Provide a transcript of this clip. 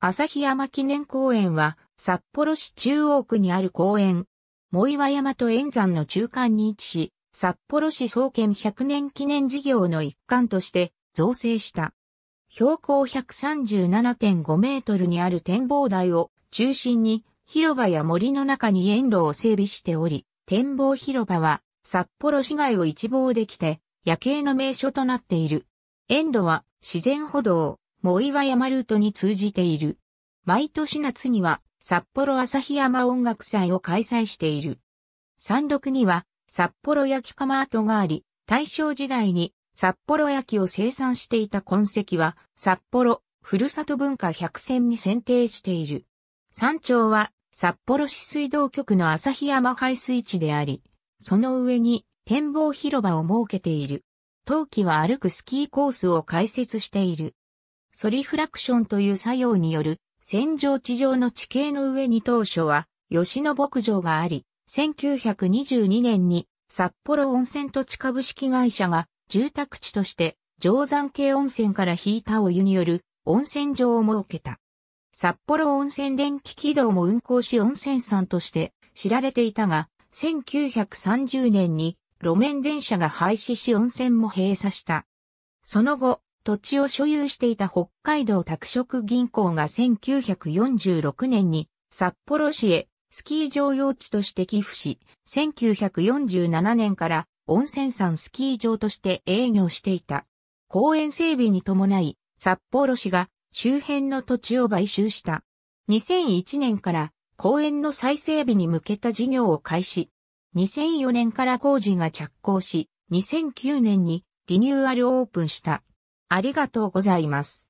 朝日山記念公園は札幌市中央区にある公園。藻岩山と円山の中間に位置し、札幌市創建100年記念事業の一環として造成した。標高137.5メートルにある展望台を中心に広場や森の中に園路を整備しており、展望広場は札幌市街を一望できて夜景の名所となっている。園路は自然歩道、藻岩山ルートに通じている。毎年夏には札幌旭山音楽祭を開催している。山麓には札幌焼き窯跡があり、大正時代に札幌焼きを生産していた痕跡は札幌ふるさと文化百選に選定している。山頂は札幌市水道局の旭山排水地であり、その上に展望広場を設けている。冬季は歩くスキーコースを開設している。ソリフラクションという作用による戦場地上の地形の上に当初は吉野牧場があり、1922年に札幌温泉土地株式会社が住宅地として定山系温泉から引いたお湯による温泉場を設けた。札幌温泉電気軌道も運行し温泉さんとして知られていたが、1930年に路面電車が廃止し温泉も閉鎖した。その後、土地を所有していた北海道拓殖銀行が1946年に札幌市へスキー場用地として寄付し、1947年から温泉山スキー場として営業していた。公園整備に伴い、札幌市が周辺の土地を買収した。2001年から公園の再整備に向けた事業を開始。2004年から工事が着工し、2009年にリニューアルオープンした。ありがとうございます。